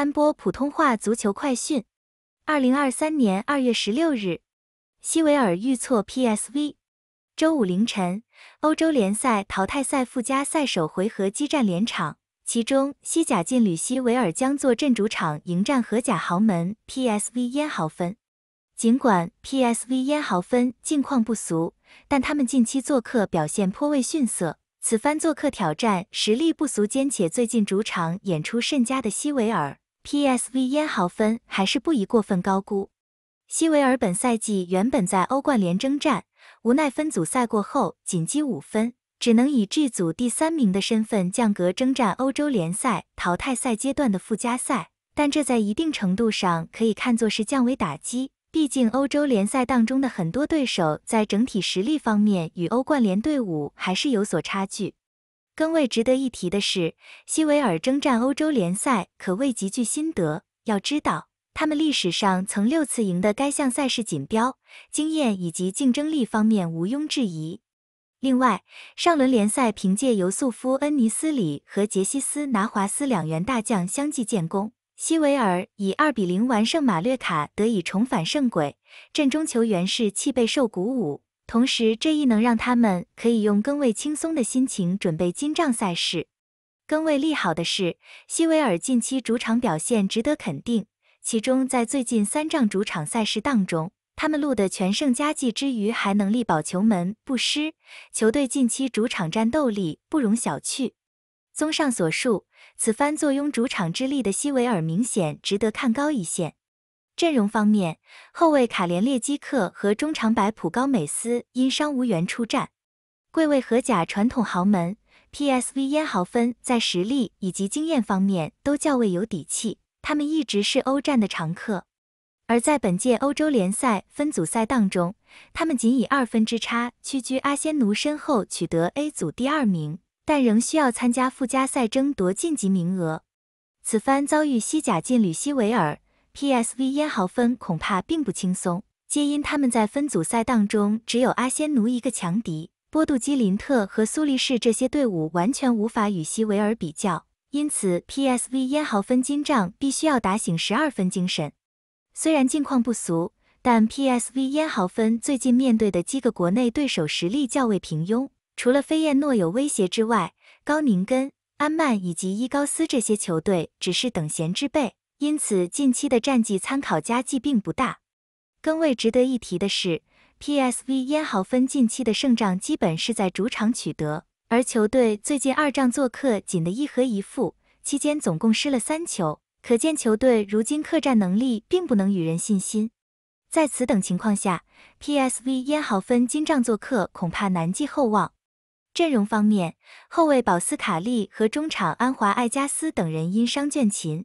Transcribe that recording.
三波普通话足球快讯：二零二三年二月十六日，西维尔遇挫 PSV。周五凌晨，欧洲联赛淘汰赛附加赛首回合激战连场，其中西甲劲旅西维尔将坐镇主场迎战荷甲豪门 PSV 埃豪芬。尽管 PSV 埃豪芬近况不俗，但他们近期做客表现颇为逊色，此番做客挑战实力不俗兼且最近主场演出甚佳的西维尔。PSV 烟豪分还是不宜过分高估。西维尔本赛季原本在欧冠联征战，无奈分组赛过后仅积五分，只能以 G 组第三名的身份降格征战欧洲联赛淘汰赛阶段的附加赛。但这在一定程度上可以看作是降维打击，毕竟欧洲联赛当中的很多对手在整体实力方面与欧冠联队伍还是有所差距。更为值得一提的是，西维尔征战欧洲联赛可谓极具心得。要知道，他们历史上曾六次赢得该项赛事锦标，经验以及竞争力方面毋庸置疑。另外，上轮联赛凭借尤素夫·恩尼斯里和杰西斯·拿华斯两员大将相继建功，西维尔以二比零完胜马略卡，得以重返胜轨，阵中球员士气备受鼓舞。同时，这亦能让他们可以用更为轻松的心情准备金帐赛事。更为利好的是，西维尔近期主场表现值得肯定，其中在最近三仗主场赛事当中，他们录得全胜佳绩之余，还能力保球门不失，球队近期主场战斗力不容小觑。综上所述，此番坐拥主场之力的西维尔明显值得看高一线。阵容方面，后卫卡连列基克和中场白普高美斯因伤无缘出战。贵位荷甲传统豪门 PSV 烟豪芬在实力以及经验方面都较为有底气，他们一直是欧战的常客。而在本届欧洲联赛分组赛当中，他们仅以二分之差屈居阿仙奴身后，取得 A 组第二名，但仍需要参加附加赛争夺晋级名额。此番遭遇西甲劲旅西维尔。PSV 埃豪芬恐怕并不轻松，皆因他们在分组赛当中只有阿仙奴一个强敌，波杜基林特和苏黎世这些队伍完全无法与西维尔比较，因此 PSV 埃豪芬金仗必须要打醒十二分精神。虽然近况不俗，但 PSV 埃豪芬最近面对的几个国内对手实力较为平庸，除了飞燕诺有威胁之外，高宁根、安曼以及伊高斯这些球队只是等闲之辈。因此，近期的战绩参考佳绩并不大。更为值得一提的是，PSV 埃豪芬近期的胜仗基本是在主场取得，而球队最近二仗做客仅的一和一负，期间总共失了三球，可见球队如今客战能力并不能与人信心。在此等情况下，PSV 埃豪芬金仗做客恐怕难寄厚望。阵容方面，后卫保斯卡利和中场安华艾加斯等人因伤倦勤。